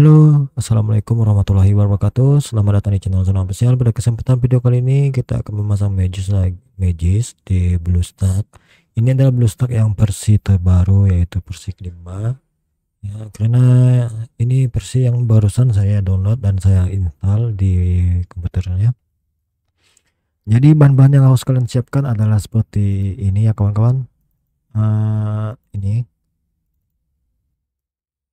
Halo, Assalamualaikum warahmatullahi wabarakatuh Selamat datang di channel Zona Spesial Pada kesempatan video kali ini kita akan memasang magis lagi magis di BlueStack Ini adalah BlueStack yang versi terbaru yaitu versi kelima ya, Karena ini versi yang barusan saya download dan saya install di komputernya Jadi bahan-bahan yang harus kalian siapkan adalah seperti ini ya kawan-kawan uh, Ini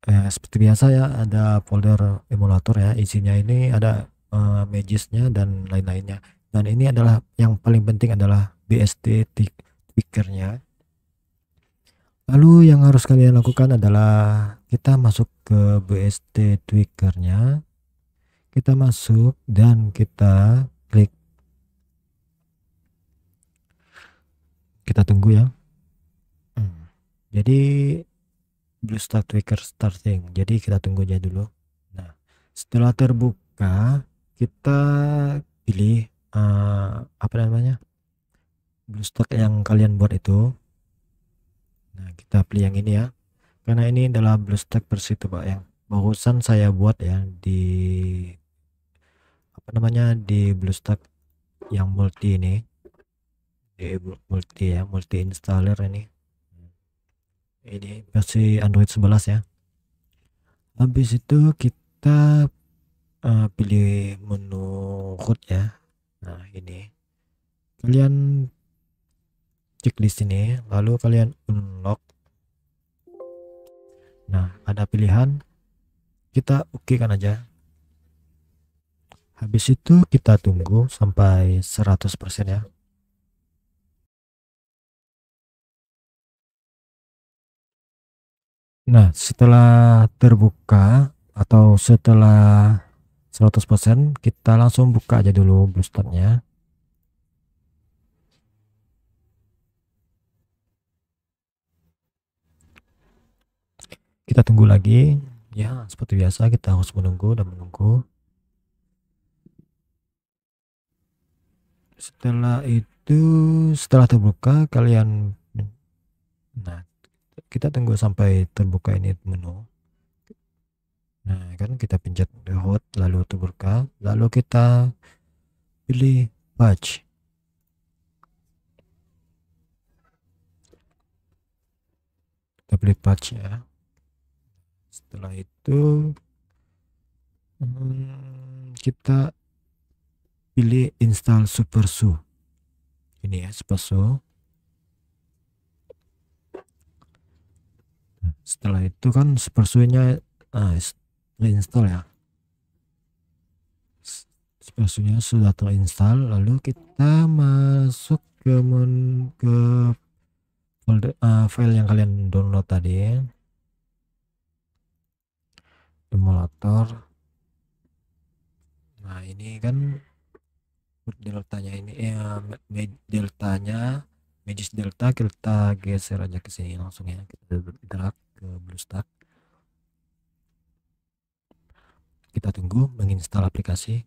Eh, seperti biasa ya ada folder emulator ya. Isinya ini ada uh, magisnya dan lain-lainnya. Dan ini adalah yang paling penting adalah BSD pickernya. Lalu yang harus kalian lakukan adalah kita masuk ke BSD tweakernya. Kita masuk dan kita klik. Kita tunggu ya. Hmm. Jadi blue start Waker starting jadi kita tunggu aja dulu nah setelah terbuka kita pilih uh, apa namanya BlueStack yang kalian buat itu nah kita pilih yang ini ya karena ini adalah BlueStack itu Pak yang barusan saya buat ya di apa namanya di BlueStack yang multi ini di multi ya multi installer ini ini versi Android 11 ya habis itu kita uh, pilih menu root ya nah ini kalian cek di sini lalu kalian unlock nah ada pilihan kita oke kan aja habis itu kita tunggu sampai 100% ya Nah, setelah terbuka atau setelah 100%, kita langsung buka aja dulu boosternya. Kita tunggu lagi. Ya, seperti biasa kita harus menunggu dan menunggu. Setelah itu, setelah terbuka, kalian kita tunggu sampai terbuka ini menu nah kan kita pencet hot lalu terbuka lalu kita pilih patch. kita pilih patch ya setelah itu hmm, kita pilih install super su ini ya super su setelah itu kan spersuenya nah, reinstall ya spersuenya sudah terinstall lalu kita masuk ke men ke folder uh, file yang kalian download tadi emulator nah ini kan deltanya ini ya eh, deltanya magis delta kita geser aja ke sini langsung ya kita drag ke BlueStack kita tunggu menginstal aplikasi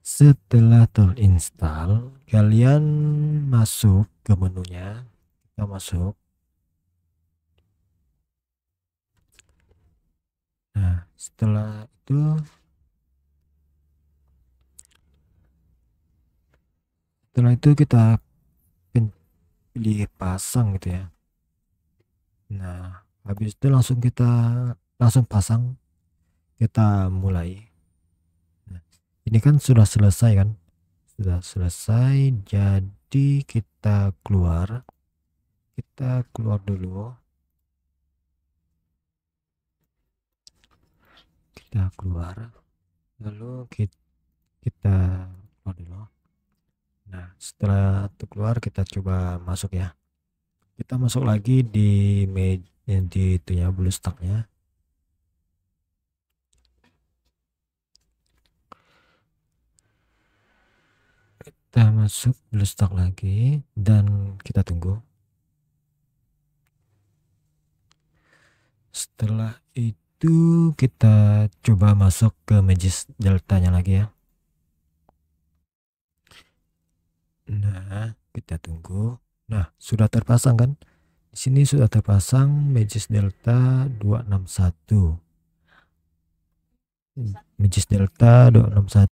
setelah terinstall kalian masuk ke menunya kita masuk nah setelah itu setelah itu kita dipasang gitu ya nah habis itu langsung kita langsung pasang kita mulai nah, ini kan sudah selesai kan sudah selesai jadi kita keluar kita keluar dulu kita keluar lalu kita, kita keluar dulu Nah setelah itu keluar kita coba masuk ya kita masuk lagi di meja eh, di itunya bluestacknya kita masuk bluestack lagi dan kita tunggu setelah itu kita coba masuk ke magic nya lagi ya Nah, kita tunggu. Nah, sudah terpasang kan? Di sini sudah terpasang Magis Delta 261. Magis Delta 261.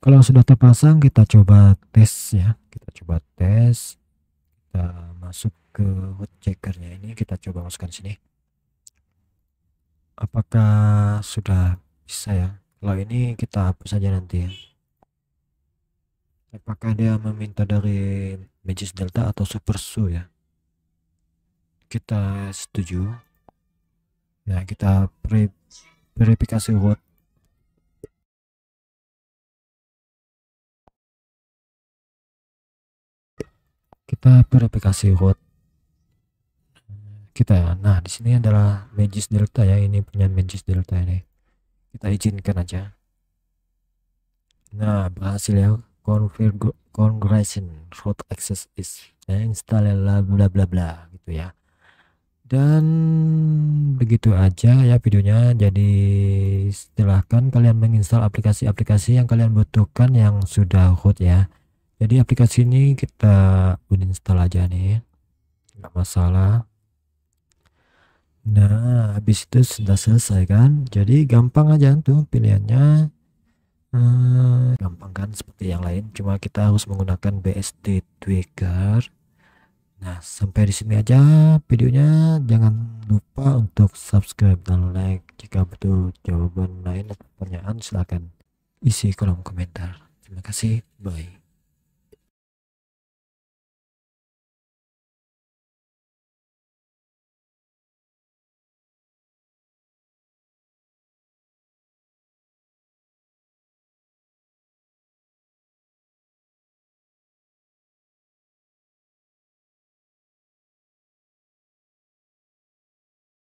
Kalau sudah terpasang kita coba tes ya. Kita coba tes. Kita masuk ke hot checkernya ini kita coba masukkan sini. Apakah sudah bisa ya? Kalau ini kita hapus saja nanti ya apakah dia meminta dari Magis Delta atau Super Su ya kita setuju ya kita verifikasi word kita verifikasi word kita nah di sini adalah Magis Delta ya ini punya Magis Delta ini kita izinkan aja nah berhasil ya configuration root access is install bla bla bla bla gitu ya dan begitu aja ya videonya jadi silahkan kalian menginstal aplikasi-aplikasi yang kalian butuhkan yang sudah root ya jadi aplikasi ini kita uninstall aja nih nggak masalah nah habis itu sudah selesai kan jadi gampang aja tuh pilihannya hmm, gampang kan seperti yang lain cuma kita harus menggunakan BSD Tweaker nah sampai di sini aja videonya jangan lupa untuk subscribe dan like jika butuh jawaban lain atau pertanyaan silahkan isi kolom komentar terima kasih bye